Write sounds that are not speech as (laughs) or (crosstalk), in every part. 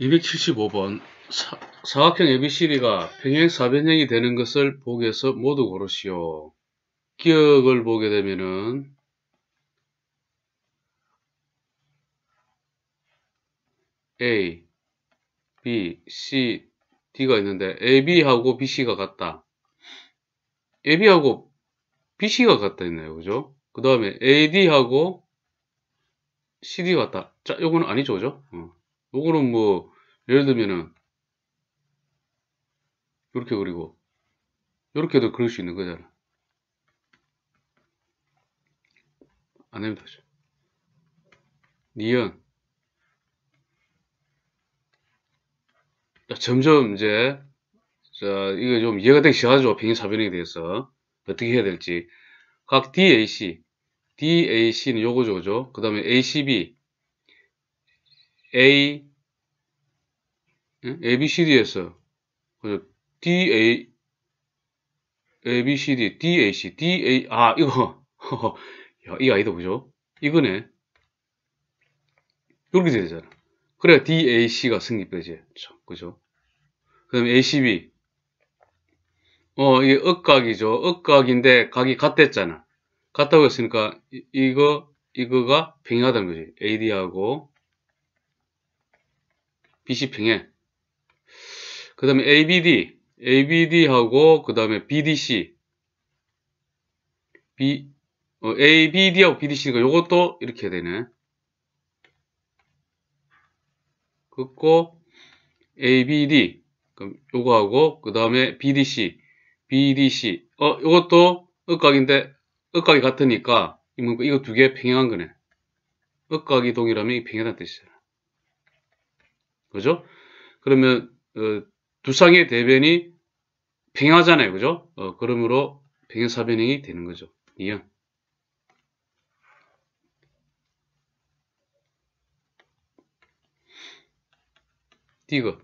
275번 사, 사각형 ABCD가 평행 사변형이 되는 것을 보기에서 모두 고르시오. 기억을 보게 되면은 A, B, C, D가 있는데 AB하고 BC가 같다. AB하고 BC가 같다 있네요. 그죠? 그 다음에 AD하고 CD 가 같다. 자, 요거는 아니죠. 그죠? 어. 요거는 뭐, 뭐 예를 들면은 이렇게 그리고 이렇게도 그릴 수 있는 거잖아. 안됩니다. 니은 점점 이제 자 이거 좀 이해가 되기 시작하죠. 빙의사변에 대해서 어떻게 해야 될지 각 DAC DAC는 요거죠. 그죠? 그 다음에 ACB A ABCD에서 D A ABCD DAC DA 아 이거 (laughs) 야, 이 아이도 그죠? 이거네 이렇게 되잖아 그래 DAC가 승립되지 그죠? 그 다음에 ACB 어 이게 억각이죠 억각인데 각이 같댔잖아 같다고 했으니까 이, 이거 이거가 평행하다는 거지 AD하고 BC평행. 그 다음에 ABD, ABD하고 그 다음에 BDC, B, 어, ABD하고 BDC니까 요것도 이렇게 되네. 긋고 ABD, 그럼 요거하고 그 다음에 BDC, BDC. 어, 요것도 윽각인데 윽각이 같으니까 이거 두 개 평행한 거네. 윽각이 동일하면 평행한 뜻이잖아. 그죠? 그러면 어, 두상의 대변이 팽하잖아요. 그죠? 어, 그러므로 팽해사변형이 되는 거죠. 이해? 디거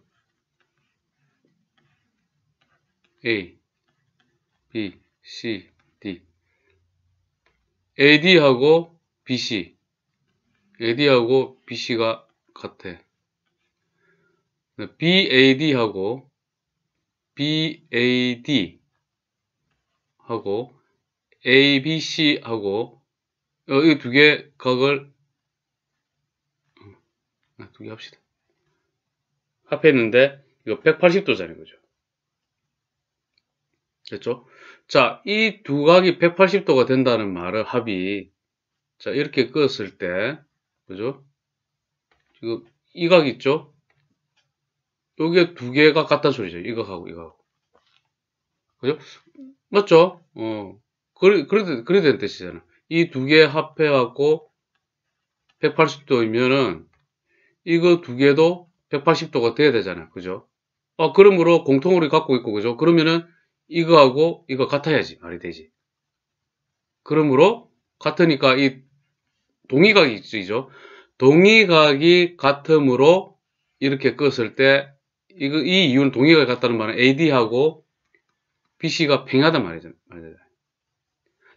A, B, C, D AD하고 BC AD하고 BC가 같아 BAD하고 BAD하고 ABC하고 어, 이두 개 각을 음, 아, 두개 합시다. 합했는데 이거 180도잖아요. 그죠? 됐죠? 자, 이 두 각이 180도가 된다는 말을 합이 자, 이렇게 끄었을 때 그죠? 지금 이 각 있죠? 요게 두 개가 같단 소리죠. 이거하고 이거하고. 그죠? 맞죠? 어. 그래, 그래, 그래 된 뜻이잖아. 이 두 개 합해갖고 180도이면은 이거 두 개도 180도가 돼야 되잖아. 그죠? 어, 그러므로 공통으로 갖고 있고, 그죠? 그러면은 이거하고 이거 같아야지. 말이 되지. 그러므로 같으니까 이 동의각이 있죠. 동의각이 같으므로 이렇게 껐을 때 이거, 이 이유는 동의가 같다는 말은 AD하고 BC가 팽하단 말이잖아요.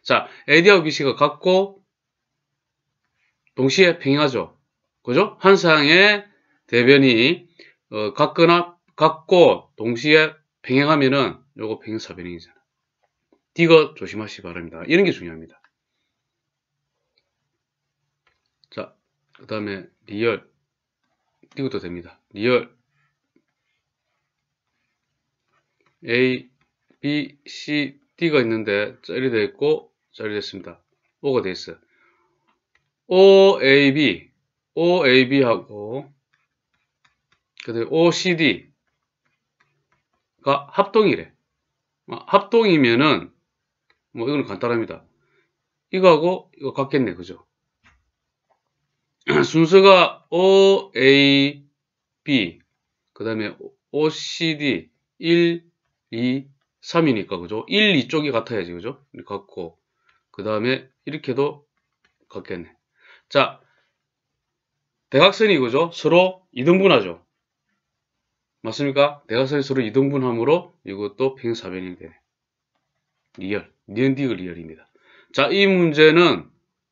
자, AD하고 BC가 같고, 동시에 팽하죠. 그죠? 한 상의 대변이, 어, 같거나, 같고, 동시에 팽행하면은, 요거 팽사변이잖아. 이거 조심하시기 바랍니다. 이런 게 중요합니다. 자, 그 다음에 리얼. 이것도 됩니다. 리얼. A, B, C, D가 있는데 짤이 되어 있고 짤이 됐습니다. O가 되어 있어요. OAB, OAB하고 그다음에 OCD가 합동이래. 아, 합동이면은 뭐 이건 간단합니다. 이거하고 이거 같겠네, 그죠? (clears throat) 순서가 OAB, 그 다음에 OCD 1, 2, 3이니까 그죠? 1, 2쪽이 같아야지 그죠? 같고 그 다음에 이렇게도 같겠네. 자, 대각선이 그죠? 서로 이등분하죠. 맞습니까? 대각선이 서로 이등분함으로 이것도 평사변이 되네. 리얼, 니은 디그 리얼입니다. 자, 이 문제는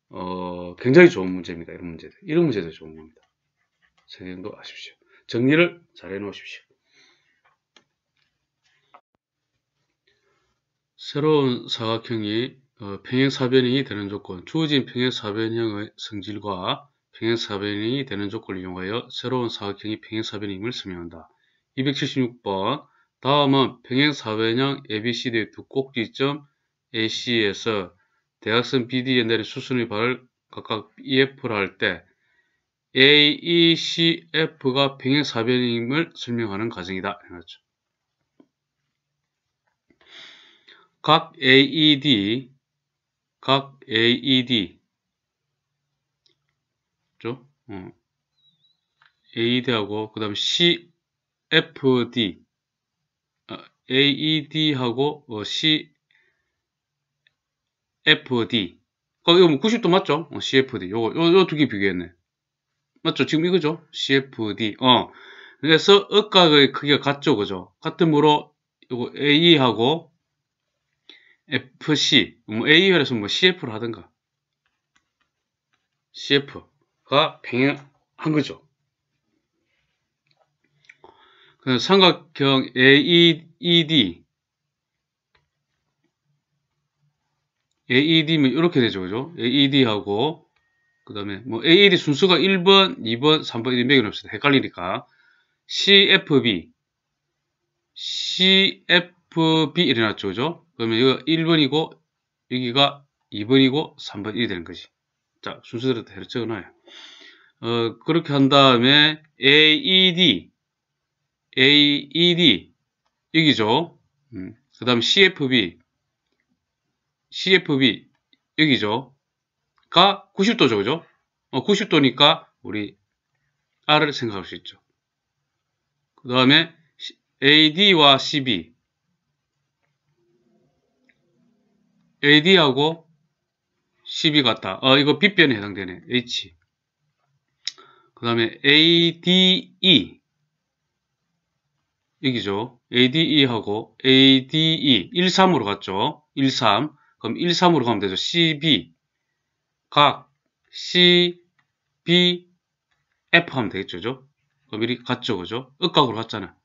어, 굉장히 좋은 문제입니다. 이런 문제들. 이런 문제도 좋은 겁니다. 선생님도 아십시오. 정리를 잘 해놓으십시오. 새로운 사각형이 어, 평행사변형이 되는 조건, 주어진 평행사변형의 성질과 평행사변형이 되는 조건을 이용하여 새로운 사각형이 평행사변형임을 설명한다. 276번 다음은 평행사변형 ABCD의 두 꼭지점 AC에서 대각선 BD의 내린 수순의 발을 각각 EF를 할 때 AECF가 평행사변형임을 설명하는 과정이다. 해놨죠. 각 AED, 각 AED, 그죠? 어. AED하고 그 다음 에 CFD, 아, AED하고 어, CFD, 어, 이거 뭐 90도 맞죠? 어, CFD, 요거 요, 요두 개 비교했네. 맞죠? 지금 이거죠? CFD. 어. 그래서 억각의 크기가 같죠, 그죠? 같으므로 이거 AE하고 FC, 뭐 AUL에서 뭐 CF를 하든가 CF가 병행한 거죠. 삼각형 AED e, AED면 이렇게 되죠. 그죠? AED하고 그 다음에 뭐 AED 순수가 1번, 2번, 3번, 1번 매겨놓읍시다. 헷갈리니까 CFB CF FB 일어났죠. 그죠? 그러면 이거 1번이고 여기가 2번이고 3번 1이 되는 거지. 자, 순서대로 대로 적어놔요. 어, 그렇게 한 다음에 AED AED 여기죠. 음. 그 다음 CFB CFB 여기죠. 가 90도죠. 그죠? 어, 90도니까 우리 R을 생각할 수 있죠. 그 다음에 AD와 CB AD하고 CB 같다. 어, 이거 빗변에 해당되네. H. 그 다음에 ADE. 여기죠. ADE하고 ADE. 13으로 갔죠. 13. 그럼 13으로 가면 되죠. CB. 각. CB. F 하면 되겠죠. 그죠? 그럼 이렇게 갔죠. 그죠? 윽각으로 갔잖아.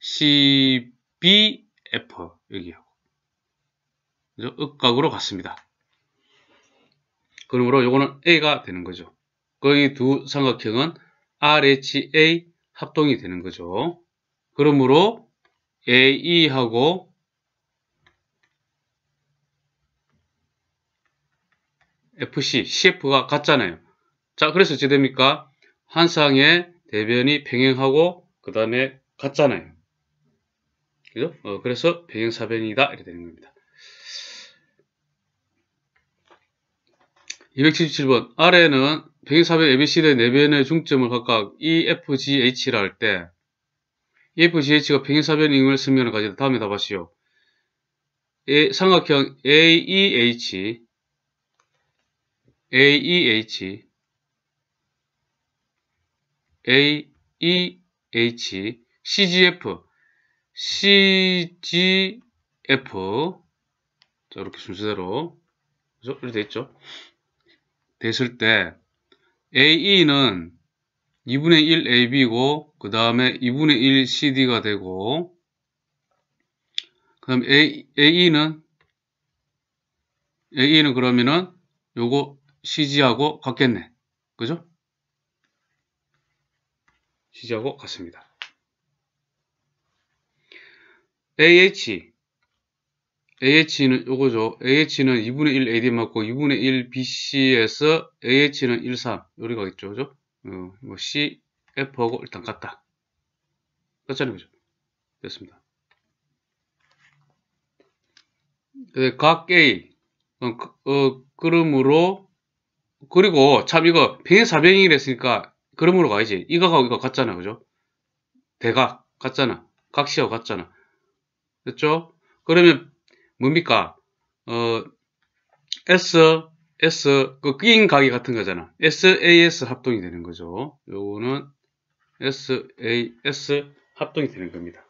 CB. F. 여기요. 그래서 윽각으로 갔습니다. 그러므로 요거는 A가 되는 거죠. 거의 두 삼각형은 RHA 합동이 되는 거죠. 그러므로 AE하고 FC, CF가 같잖아요. 자, 그래서 어찌 됩니까? 환상의 대변이 평행하고 그 다음에 같잖아요. 그죠? 어, 그래서 평행사변이다 이렇게 되는 겁니다. 277번 아래는 1 2 4변 ABC대 4변의 중점을 각각 EFGH라 할 때 EFGH가 124변임을 쓰면을 가지다 다음에 답하시오. 삼각형 AEH AEH AEH CGF CGF 자 이렇게 순서대로 그렇죠? 이렇게 돼 있죠. 됐을 때 AE는 2분의 1 AB고 그 다음에 2분의 1 CD가 되고 그 다음 AE는 AE는 그러면은 요거 CG하고 같겠네 그죠? CG하고 같습니다 AH AH는 요거죠. AH는 2분의 1 AD 맞고 2분의 1 BC에서 AH는 1, 3 요리가 있죠. 그죠? 어, 뭐 C, F하고 일단 같다. 같다는 거죠. 됐습니다. 근데 네, 각 A 어, 그, 어, 그러므로 그리고 참 이거 평행사변이라 했으니까 그러므로 가야지. 이거하고 이거 같잖아. 그죠? 대각 같잖아. 각시하고 같잖아. 됐죠? 그러면 뭡니까? 어, S, S, 그 끼인 가게 같은 거잖아. SAS 합동이 되는 거죠. 요거는 SAS 합동이 되는 겁니다.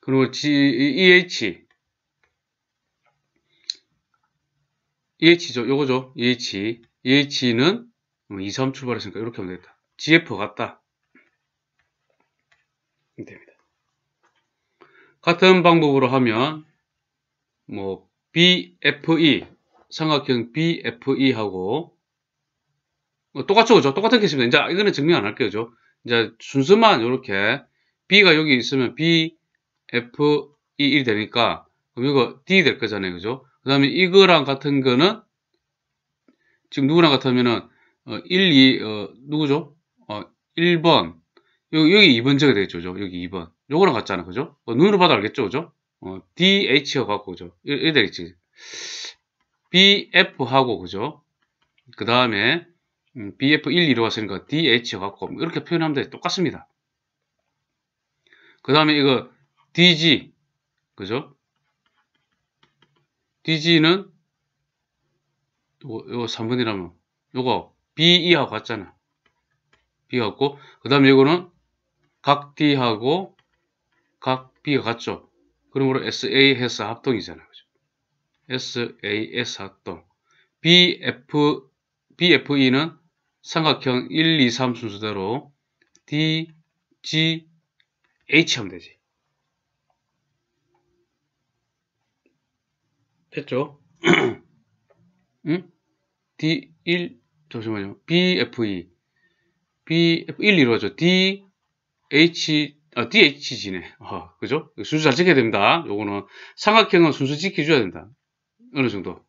그리고 GEH. E, EH죠. 요거죠. EH. EH는 2, 뭐 3 출발했으니까 이렇게 하면 되겠다. GF 같다. 됩니다. 같은 방법으로 하면 뭐 BFE 삼각형 BFE하고 뭐 똑같죠, 그죠? 똑같은 케이스입니다. 이제 이거는 증명 안 할게요, 그죠? 이제 순수만 이렇게 B가 여기 있으면 BFE1 되니까 그럼 이거 D 될 거잖아요, 그죠? 그 다음에 이거랑 같은 거는 지금 누구랑 같으면은 어, 1, 2, 어, 누구죠? 어, 1번 여기, 여기 2번 제가 되겠죠, 그죠? 여기 2번 요거랑 같잖아. 그죠? 어, 눈으로 봐도 알겠죠? 그죠? 어, d h 가 갖고, 그죠? 이래 되겠지. BF하고, 그죠? 그 다음에, 음, BF1, 2로 왔으니까 d h 가 갖고, 이렇게 표현하면 돼. 똑같습니다. 그 다음에 이거 DG, 그죠? DG는 요거, 요거 3분이라면 요거 BE하고 같잖아. B하고 그 다음에 요거는각 D하고 각 B가 같죠. 그러므로 SAS 합동이잖아요. 그죠? SAS 합동. BF, BFE는 삼각형 1, 2, 3 순서대로 D, G, H 하면 되지. 됐죠? (clears throat) 응? D1, 잠시만요. BFE. BF1 이로 하죠. D, H, 어, DHG네. 어, 그죠? 순수 잘 지켜야 됩니다. 요거는 삼각형은 순수 지켜줘야 된다. 어느 정도.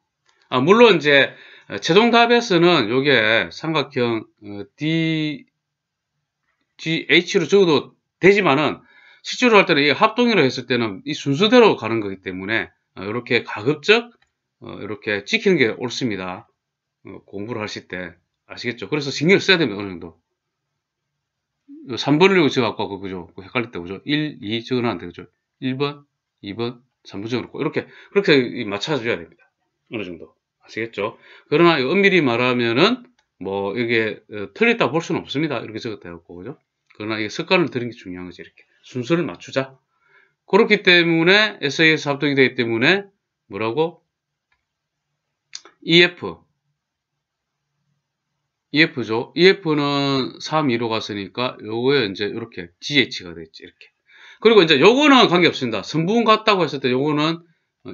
아, 물론 이제 어, 최종답에서는 요게 삼각형 어, DGH로 적어도 되지만은 실제로 할 때는 이 합동이라 했을 때는 이 순서대로 가는 거기 때문에 이렇게 어, 가급적 이렇게 어, 지키는 게 옳습니다. 공부를 하실 때 아시겠죠? 그래서 신경을 써야 됩니다. 어느 정도. 3번을 여기 제가 갖고 왔고, 그죠? 헷갈릴 때, 그죠? 1, 2 적어놨는데, 그죠? 1번, 2번, 3번 적어놓고, 이렇게, 그렇게 맞춰줘야 됩니다. 어느 정도. 아시겠죠? 그러나 엄밀히 말하면은, 뭐, 이게 어, 틀렸다 볼 수는 없습니다. 이렇게 적었다 해갖고, 그죠? 그러나 이게 습관을 들은 게 중요한 거지, 이렇게. 순서를 맞추자. 그렇기 때문에 SAS 합동이 되기 때문에 뭐라고? EF EF죠. EF는 3, 2로 갔으니까 요거에 이제 이렇게 GH가 됐지 이렇게. 그리고 이제 요거는 관계없습니다. 성분 같다고 했을 때 요거는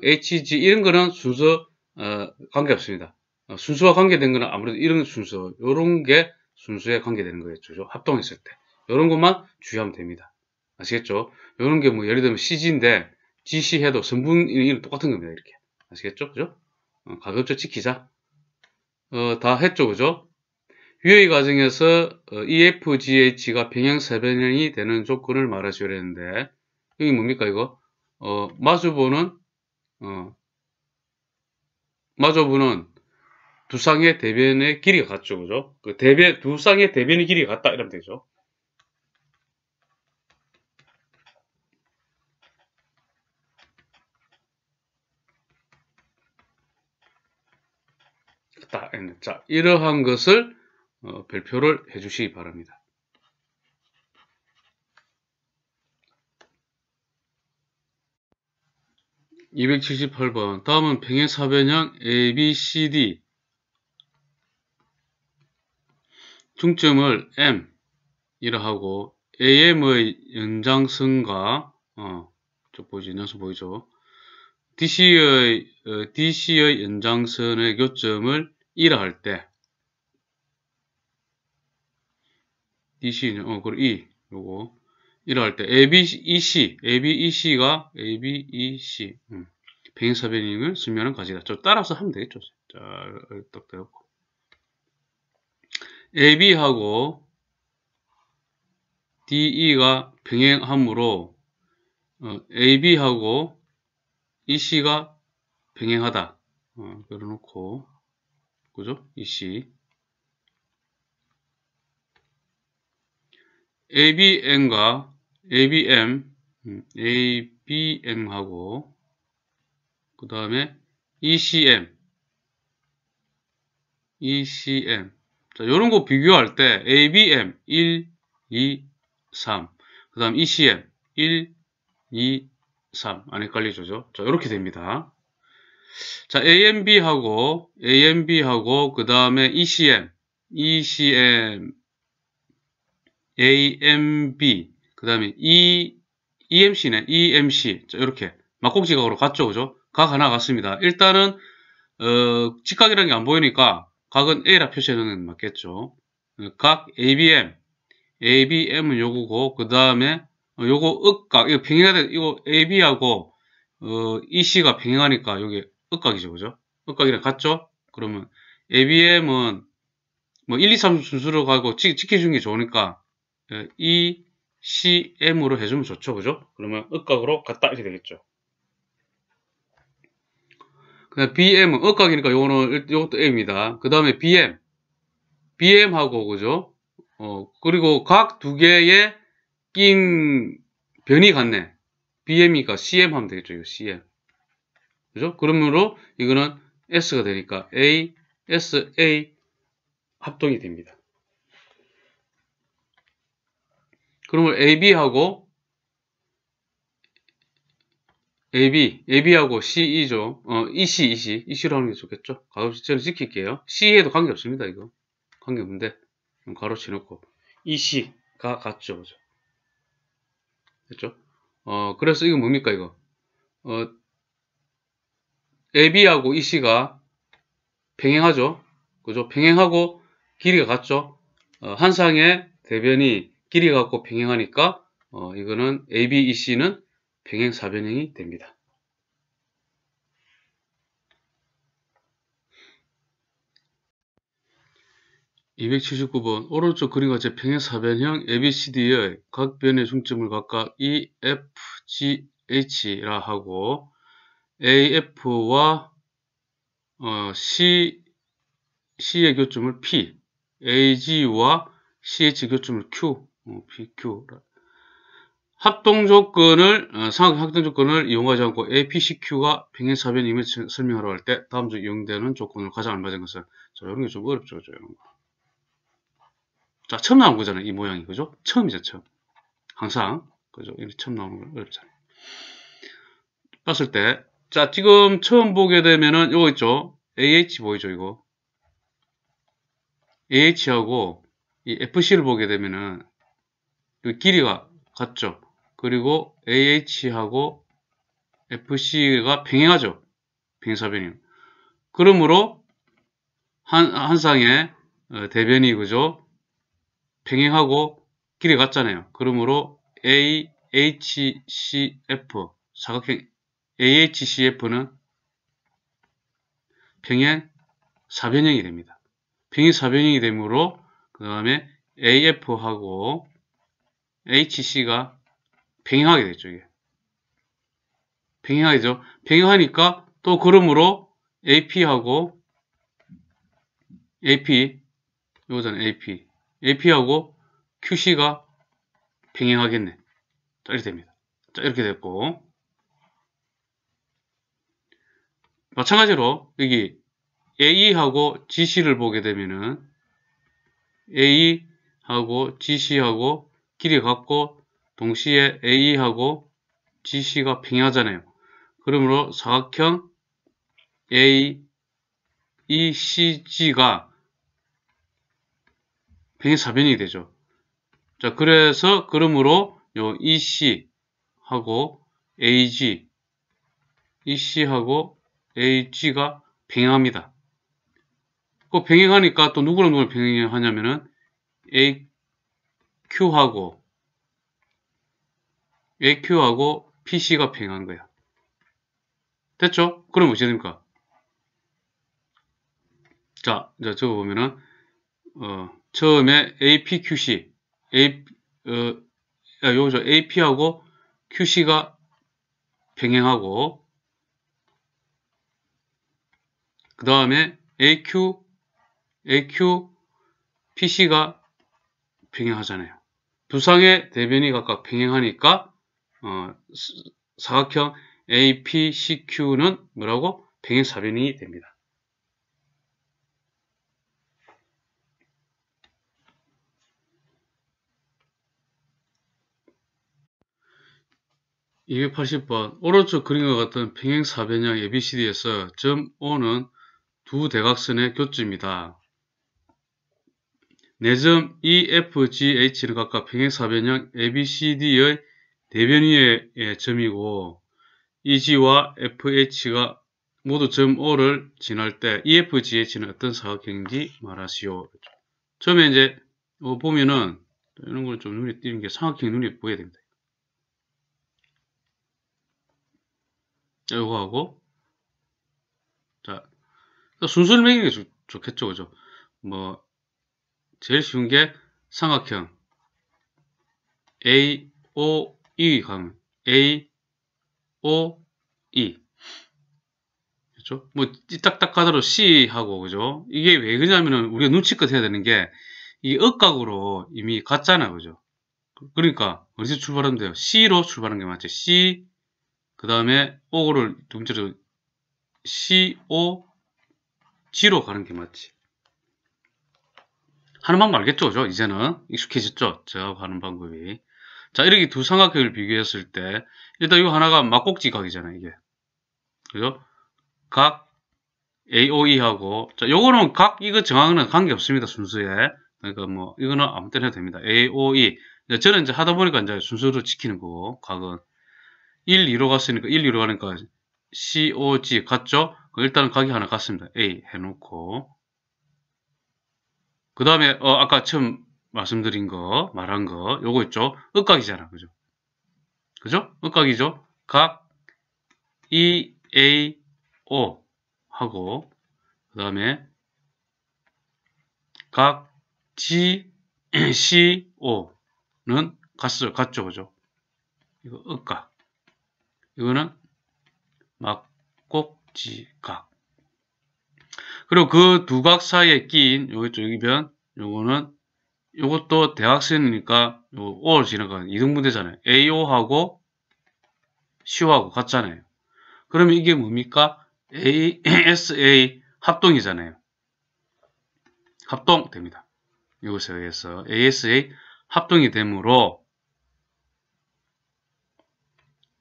HG 이런 거는 순서 어, 관계없습니다. 어, 순수와 관계된 거는 아무래도 이런 순서 요런 게 순수에 관계되는 거겠죠. 합동했을 때. 요런 것만 주의하면 됩니다. 아시겠죠? 요런 게 뭐 예를 들면 CG인데 GC 해도 성분이 똑같은 겁니다. 이렇게. 아시겠죠? 그죠? 어, 가급적 지키자. 어, 다 했죠. 그죠? 위의 과정에서 어, EFGH가 평행세변형이 되는 조건을 말하줘야 되는데 여기 뭡니까 이거? 어, 마주보는 어, 마주보는 두 쌍의 대변의 길이가 같죠, 그죠? 그 대변 두 쌍의 대변의 길이가 같다 이러면 되죠. 자, 이러한 것을 어, 별표를 해주시기 바랍니다. 2 7 8번 다음은 평해사변형 ABCD 중점을 M 이라 하고 AM의 뭐 연장선과 어, 저보이지 연장선 보이죠? DC의 어, DC의 연장선의 교점을 이라 할때 DC 어 그리고 E 요거 이럴 때 a b EC ABEC가 ABEC 음. 뱅사변인을 쓰면은 가지다. 저 따라서 하면 되겠죠. 자, 딱 되었고. AB하고 DE가 병행하므로 어, AB하고 EC가 병행하다. 어, 그려놓고 그죠? EC ABN과 ABM, 음, ABM하고 그 다음에 ECM, ECM 자, 요런 거 비교할 때 ABM 1, 2, 3, 그 다음 ECM 1, 2, 3. 안 헷갈리죠? 자, 요렇게 됩니다. 자, AMB하고, AMB하고, 그 다음에 ECM, ECM AMB 그 다음에 E EMC네 EMC 자, 이렇게 막꼭지각으로 갔죠 그죠 각 하나 갔습니다 일단은 어, 직각이라는 게 안 보이니까 각은 A라 표시해주는 맞겠죠 각 ABM ABM은 요거고 그 다음에 어, 요거 윽각 이거 평행해야 돼 이거 AB하고 어, EC가 평행하니까 여기 윽각이죠 그죠 윽각이랑 같죠 그러면 ABM은 뭐 1, 2, 3 순수로 가고 지, 지켜주는 게 좋으니까 어, e, C, M으로 해주면 좋죠. 그죠? 그러면 억각으로 갔다 이렇게 되겠죠. 그 다음 BM은 억각이니까 요거는 요것도 m 니다그 다음에 BM. BM하고 그죠? 어, 그리고 각 두 개에 낀 변이 같네. BM이니까 CM 하면 되겠죠. 요 CM. 그죠? 그러므로 이거는 S가 되니까 A, S, A 합동이 됩니다. 그러면 AB하고 AB, AB하고 CE죠. 어, EC, EC, EC로 하는 게 좋겠죠. 가로지 저는 지킬게요. CE에도 관계 없습니다, 이거. 관계 없는데. 가로치 놓고. EC가 같죠, 그죠? 됐죠? 어, 그래서 이건 뭡니까, 이거? 어, AB하고 EC가 평행하죠. 그죠? 평행하고 길이가 같죠. 어, 한상의 대변이 길이 갖고 병행하니까 어, 이거는 ABEC는 병행사변형이 됩니다. 2 7 9번 오른쪽 그림과 같이 평행사변형 ABCD의 각 변의 중점을 각각 E, F, G, H라 하고 AF와 어, C, C의 교점을 P, AG와 CH 교점을 Q PQ 음, 라 합동 조건을 어, 상각 합동 조건을 이용하지 않고 APCQ가 평행사변임을 설명하러 갈 때 다음 중 이용되는 조건을 가장 알맞은 것은 자 이런 게 좀 어렵죠, 저 이런 거. 자 처음 나온 거잖아요, 이 모양이 그죠? 처음이죠, 처음. 항상 그죠? 이렇게 처음 나오는 거 어렵잖아요. 봤을 때, 자 지금 처음 보게 되면은 이거 있죠, AH 보이죠, 이거. AH하고 이 FC를 보게 되면은 그 길이가 같죠. 그리고 AH하고 FC가 평행하죠. 평행사변이. 그러므로 한, 한 쌍의 어, 대변이 그죠? 평행하고 길이 같잖아요. 그러므로 AHCF 사각형 AHCF는 평행 사변형이 됩니다. 평행 사변형이 되므로 그 다음에 AF하고 HC가 병행하게 됐죠. 이게. 병행하죠. 병행하니까 또 그러므로 AP하고 AP 이거잖아요 AP AP하고 QC가 병행하겠네. 자 이렇게 됩니다. 자 이렇게 됐고 마찬가지로 여기 AE하고 GC를 보게 되면은 A하고 e GC하고 길이 같고 동시에 AE하고 GC가 평행하잖아요. 그러므로 사각형 A, E, C, G가 평행사변이 되죠. 자, 그래서 그러므로 요 EC하고 AG, EC하고 AG가 평행합니다. 그 평행하니까 또 누구랑 누구를 평행하냐면은 A, Q하고 AQ하고 예, PC가 평행한 거야. 됐죠? 그럼 어떻게 됩니까? 자, 자 저거 보면은 어, 처음에 APQC A 어, 야, 요죠 AP하고 QC가 병행하고그 다음에 AQ AQ PC가 병행하잖아요 부상의 대변이 각각 평행하니까 어, 사각형 APCQ는 뭐라고? 평행사변이 됩니다. 2 80번 오른쪽 그림과 같은 평행사변형 ABCD에서 점 O는 두 대각선의 교점입니다 내점 EFGH를 각각 평행사변형 ABCD의 대변위의 점이고 EG와 FH가 모두 점 O를 지날 때 EFGH는 어떤 사각형인지 말하시오. 처음에 이제 어, 보면은 이런 걸 좀 눈에 띄는 게 사각형이 눈에 보여야 됩니다. 이거 하고 자 순서를 매기는 게 좋, 좋겠죠, 그죠? 뭐 제일 쉬운 게 삼각형 A, O, E 가면 A, O, E 그렇죠? 뭐삐딱딱하더라 C 하고 그죠? 이게 왜 그러냐면은 우리가 눈치껏 해야 되는 게이 억각으로 이미 갔잖아요 그죠? 그러니까 어디서 출발하면 돼요? C로 출발하는 게맞죠 C 그 다음에 O를 둥지로 C, O, G로 가는 게 맞지 하는 방법 알겠죠? 그죠? 이제는 익숙해졌죠? 제가 하는 방법이. 자, 이렇게 두 삼각형을 비교했을 때 일단 이 하나가 막꼭지 각이잖아요, 이게. 그죠? 각 AOE하고 자, 요거는 각 이거 정하는 관계 없습니다, 순수에. 그러니까 뭐 이거는 아무 때나 해도 됩니다. AOE. 저는 이제 하다 보니까 이제 순서로 지키는 거고 각은 1, 2로 갔으니까 1, 2로 가니까 COG 갔죠 일단은 각이 하나 같습니다. A 해놓고 그 다음에 어, 아까 처음 말씀드린 거 말한 거 요거 있죠. 윽각이잖아. 그죠? 그죠? 윽각이죠. 각 E, A, O 하고 그 다음에 각 G, C, O는 갔어요. 갔죠. 그죠? 이거 윽각 이거는 막꼭지각 그리고 그 두각 사이에 끼인 요기 쪽이 변 요거는 요것도 대학생이니까요 O를 지나가는 이등분되잖아요. AO하고 C하고 같잖아요. 그러면 이게 뭡니까? ASA 합동이잖아요. 합동됩니다. 이것에 의해서 ASA 합동이 되므로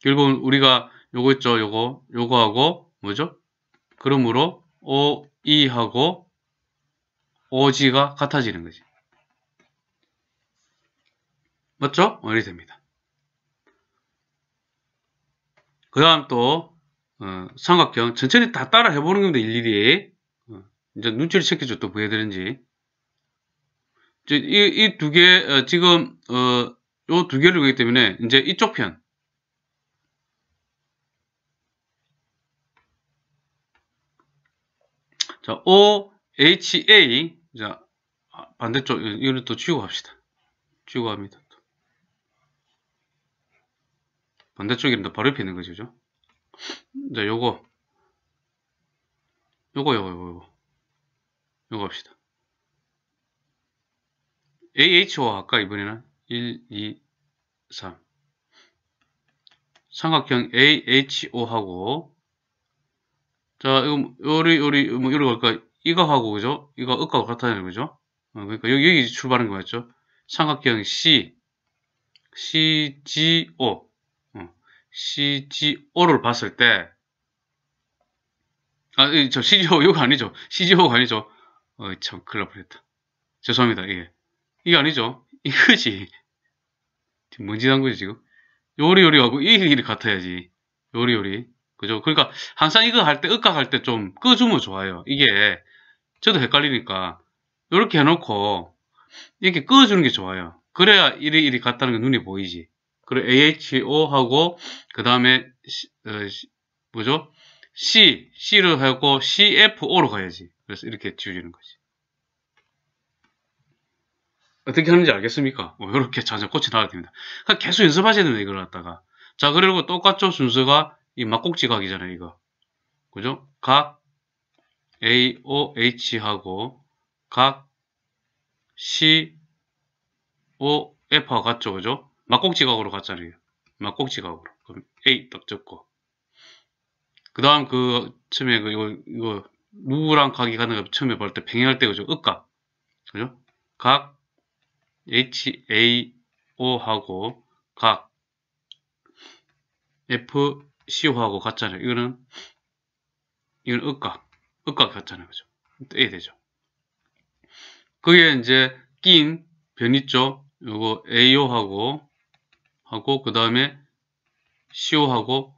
결국은 우리가 요거 있죠. 요거 요거하고 뭐죠? 그러므로 O 이하고 오지가 같아지는 거지. 맞죠? 원이 됩니다. 그 다음 또 어, 삼각형 천천히 다 따라 해보는 겁니다. 일일이 어, 이제 눈치를 채겠죠. 또 보여야 뭐 되는지 이두 개 어, 지금 어, 요두 개를 보기 때문에 이제 이쪽 편 자, OHA. 자, 아, 반대쪽, 이거는 또 지우고 합시다. 지우고 합니다. 또. 반대쪽이니다 바로 옆에 있는 거죠. 그죠? 자, 요거. 요거, 요거, 요거, 요거. 요거 합시다. a h O 아까 이번에는 1, 2, 3. 삼각형 AHO하고 자, 이거, 요리, 요리, 뭐, 이런 걸까? 이거하고, 그죠? 이거, 억하고 같아야 되는 거죠 어, 그러니까 여기, 여기 출발한 거였죠? 삼각형 C, CGO, 어, CGO를 봤을 때, 아, 저 CGO, 이거 아니죠? CGO가 아니죠? 어, 참, 큰일 날 뻔했다. 죄송합니다, 이게. 예. 이게 아니죠? 이거지. 지금 뭔지 한 거지, 지금? 요리요리하고, 이, 이 같아야지. 요리요리. 그죠? 그러니까 항상 이거 할 때, 읍각할때 좀 끄주면 좋아요. 이게 저도 헷갈리니까 이렇게 해놓고 이렇게 끄주는 어게 좋아요. 그래야 이리 이리 갔다는 게 눈에 보이지. 그리고 AHO 하고 그 다음에 어, 뭐죠? C, C를 하고 CFO로 가야지. 그래서 이렇게 지우지는 거지. 어떻게 하는지 알겠습니까? 뭐 이렇게 자세 꽃이 나가야 됩니다. 그러니까 계속 연습하셔야 됩니다. 이걸 갖다가. 자, 그리고 똑같죠? 순서가 이 막꼭지각이잖아요, 이거. 그죠? 각 AOH하고 각 COF가 같죠, 그죠? 막꼭지각으로 갔잖아요. 막꼭지각으로. 그럼 A 딱 적고. 그 다음 그 처음에 그 이거 이거 루랑 각이 가는 거 처음에 볼때 평행할 때 그죠? 읍각. 그죠? 각 H A O 하고 각 F 시효하고 같잖아요. 이거는 이건 억각, 억각 같잖아요. 그죠? 떼 되죠. 그게 이제 낀변 있죠? 요거 AO하고 하고 그 다음에 CO하고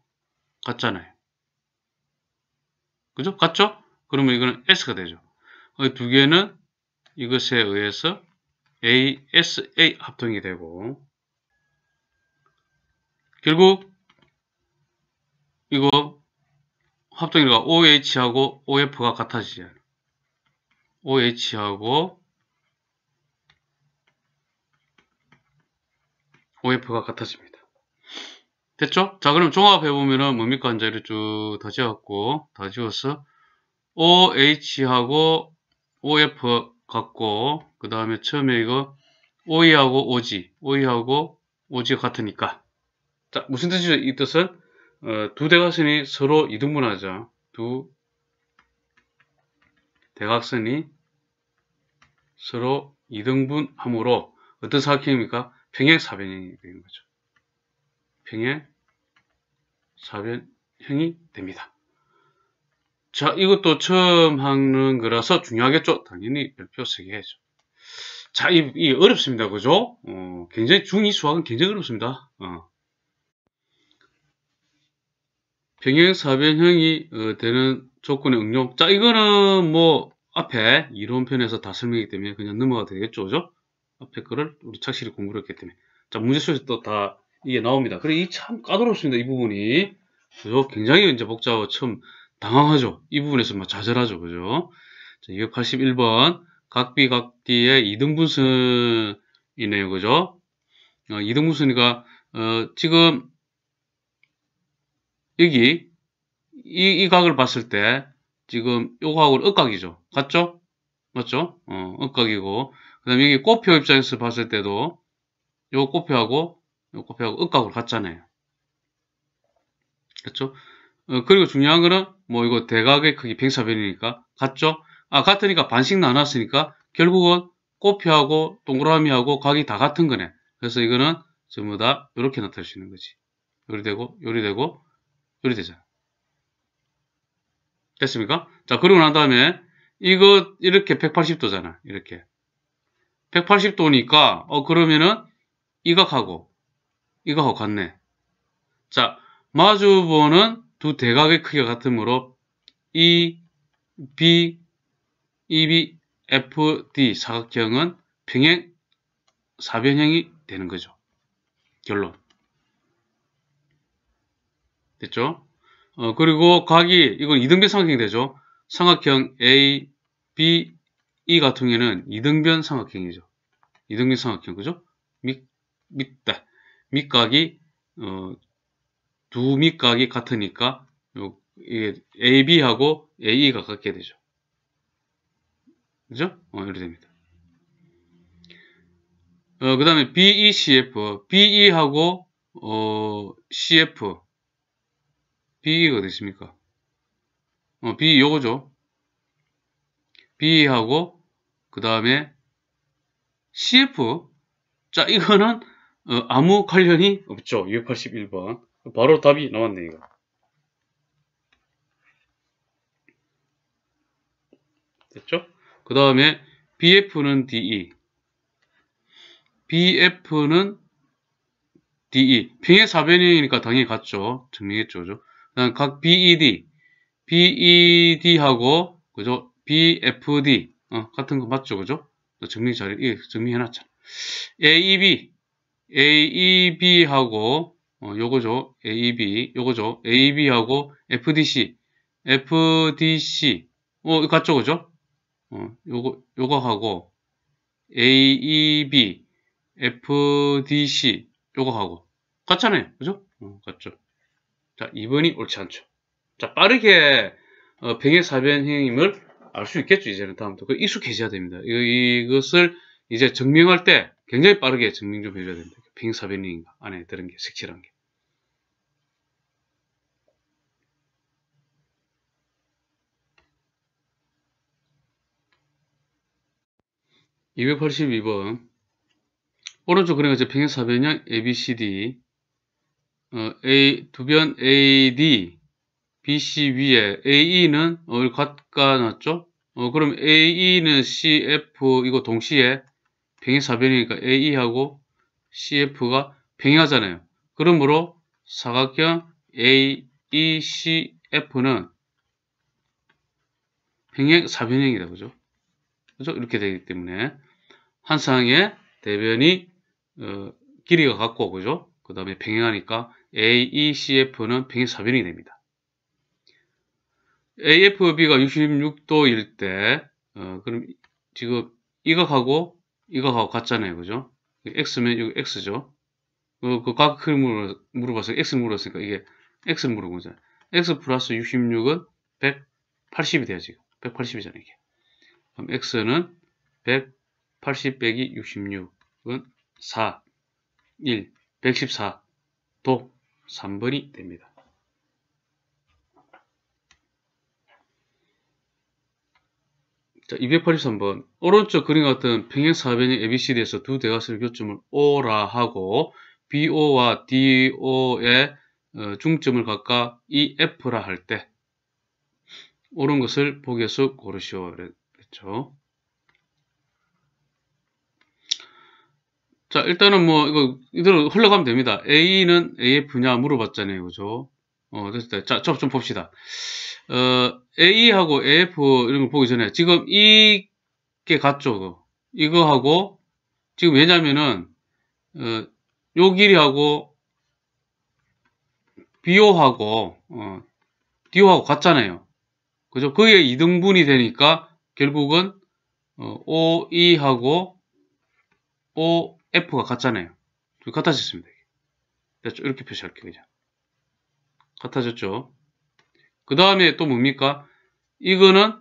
같잖아요. 그죠? 같죠? 그러면 이거는 S가 되죠. 두 개는 이것에 의해서 ASA 합동이 되고 결국 이거 합동이가 OH하고 OF가 같아지지않아 OH하고 OF가 같아집니다. 됐죠? 자, 그럼 종합해보면은 뭡니까? 이제 이렇 쭉다 지웠고, 다 지웠어. OH하고 OF 같고, 그 다음에 처음에 이거 OE하고 OG, OE하고 o g 같으니까. 자, 무슨 뜻이죠? 이 뜻은? 어, 두 대각선이 서로 이등분하자. 두 대각선이 서로 이등분함으로 어떤 사각형입니까? 평행사변형이 되는 거죠. 평행사변형이 됩니다. 자, 이것도 처음 하는 거라서 중요하겠죠? 당연히 별표 3개 해죠 자, 이, 이, 어렵습니다. 그죠? 어, 굉장히 중2 수학은 굉장히 어렵습니다. 어. 평행 사변형이 어, 되는 조건의 응용. 자, 이거는 뭐 앞에 이론편에서 다 설명했기 때문에 그냥 넘어가도 되겠죠, 그죠? 앞에 거를 우리 착실히 공부를 했기 때문에. 자, 문제속에서또 다 이게 나옵니다. 그래, 이 참 까다롭습니다, 이 부분이. 그죠? 굉장히 이제 복잡하고 참 당황하죠. 이 부분에서 막 좌절하죠, 그죠? 자, 281번. 각비각디의 이등분선이네요, 그죠? 어, 이등분선이가, 어, 지금 여기 이, 이 각을 봤을 때 지금 요각을 억각이죠. 같죠? 맞죠? 어, 억각이고 그 다음에 여기 꽃표 입장에서 봤을 때도 요 꽃표하고 요 꽃표하고 억각으로 같잖아요. 그렇죠? 어, 그리고 중요한 거는 뭐 이거 대각의 크기 평사변이니까 같죠? 아 같으니까 반씩 나눴으니까 결국은 꽃표하고 동그라미하고 각이 다 같은 거네. 그래서 이거는 전부 다 이렇게 나타낼 수 있는 거지. 요리 되고 요리 되고 이렇게 되죠. 됐습니까? 자, 그리고 난 다음에 이거 이렇게 180도잖아. 이렇게. 180도니까 어 그러면은 이각하고 이각하고 같네. 자, 마주보는 두 대각의 크기가 같으므로 E, B, EB, FD 사각형은 평행 사변형이 되는 거죠. 결론. 됐죠? 어, 그리고 각이 이건 이등변 삼각형이 되죠. 삼각형 A, B, E 같은 경우에는 이등변 삼각형이죠. 이등변 삼각형 그죠? 밑, 밑 밑각이 어, 두 밑각이 같으니까 요, 이게 AB하고 AE가 같게 되죠. 그죠? 어, 이렇게 됩니다. 어, 그 다음에 BECF, BE하고 어, CF B가 되십니까 어, B 요거죠. B하고 그 다음에 CF 자 이거는 어, 아무 관련이 없죠. 281번 바로 답이 나왔네 이거. 됐죠? 그 다음에 BF는 DE BF는 DE 빙의 4변이니까 당연히 같죠. 증명했죠. 그죠? 렇각 BED, BED하고 그죠? BFD 어, 같은 거 맞죠, 그죠? 정리 자료 예, 정리해놨죠 AEB, AEB하고 어, 요거죠, AEB, 요거죠, AEB하고 FDC, FDC, 어, 같죠, 그죠? 어, 요거 요거하고 AEB, FDC 요거하고 같잖아요, 그죠? 어, 같죠. 자, 2번이 옳지 않죠. 자, 빠르게 어, 병해사변형임을 알 수 있겠죠. 이제는 다음부터. 그 익숙해져야 됩니다. 이, 것을 이제 증명할 때 굉장히 빠르게 증명 좀 해줘야 됩니다. 병해사변형인가 안에 들은 게, 색칠한 게. (282번) 오른쪽 그림과 제 평행사변형 ABCD 어, A 두변 AD BC 위에 AE는 어, 갖다 놨죠? 어, 그럼 AE는 CF 이거 동시에 평행사변이니까 AE하고 CF가 평행하잖아요. 그러므로 사각형 AECF는 평행사변형이다 그죠? 그죠? 이렇게 되기 때문에 한상의 대변이 어, 길이가 같고 그죠? 그 다음에 평행하니까 AECF는 평행사변이 됩니다. AFB가 66도일 때, 어, 그럼 지금 이각하고 이각하고 같잖아요. 그죠? X면 이거 X죠? 그, 그 각을 물어, 물어봤으니까 X 물었으니까 이게 X 물어본 거잖아요. X 플러스 66은 180이 돼요, 지금. 180이잖아요, 이게. 그럼 X는 180 빼기 66은 4, 1, 114도. 3번이 됩니다. 자, 283번. 오른쪽 그림 같은 평행 사변의 ABCD에서 두 대각선의 교점을 O라 하고 BO와 DO의 어, 중점을 각각 EF라 할 때 오른 것을 보기에서 고르시오 그랬죠. 자, 일단은 뭐, 이거, 이대로 흘러가면 됩니다. A는 a f 냐 물어봤잖아요. 그죠? 어, 됐다. 자, 좀, 좀 봅시다. 어, A하고 AF 이런 거 보기 전에 지금 이게 같죠. 이거하고 지금 왜냐면은, 어, 요 길이하고 BO하고, 어, DO하고 같잖아요. 그죠? 그게 2등분이 되니까 결국은, 어, OE하고 O, F가 같잖아요. 같아졌습니다. 됐죠? 이렇게 표시할게요. 그냥. 같아졌죠? 그 다음에 또 뭡니까? 이거는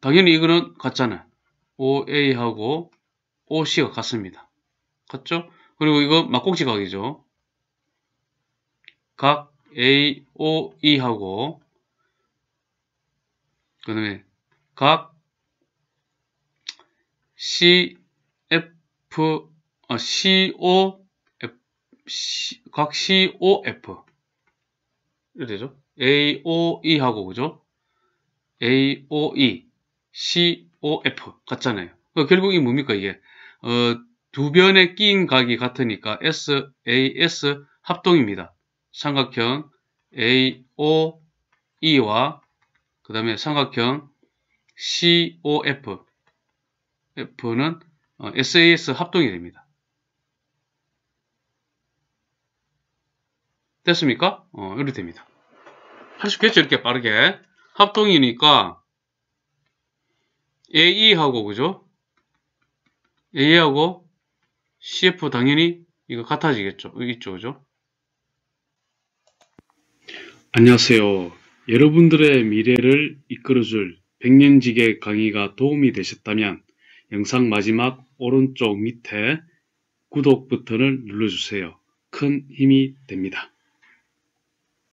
당연히 이거는 같잖아요. OA하고 OC가 같습니다. 같죠? 그리고 이거 막꼭지 각이죠. 각 A, O, E하고 그 다음에 각 C, 어, C O F C, 각 C O F 이렇게 되죠. A O E 하고 그죠? A O E C O F 같잖아요. 그러니까 어, 결국 이 뭡니까 이게 어, 두 변에 끼인 각이 같으니까 S A S 합동입니다. 삼각형 A O E와 그 다음에 삼각형 C O F F는 SAS 어, 합동이 됩니다. 됐습니까? 어, 이렇게 됩니다. 할수 있겠죠? 이렇게 빠르게. 합동이니까 AE하고 그죠? AE하고 CF 당연히 이거 같아지겠죠. 있죠. 그죠? 안녕하세요. 여러분들의 미래를 이끌어줄 백년지계 강의가 도움이 되셨다면 영상 마지막 오른쪽 밑에 구독 버튼을 눌러주세요. 큰 힘이 됩니다.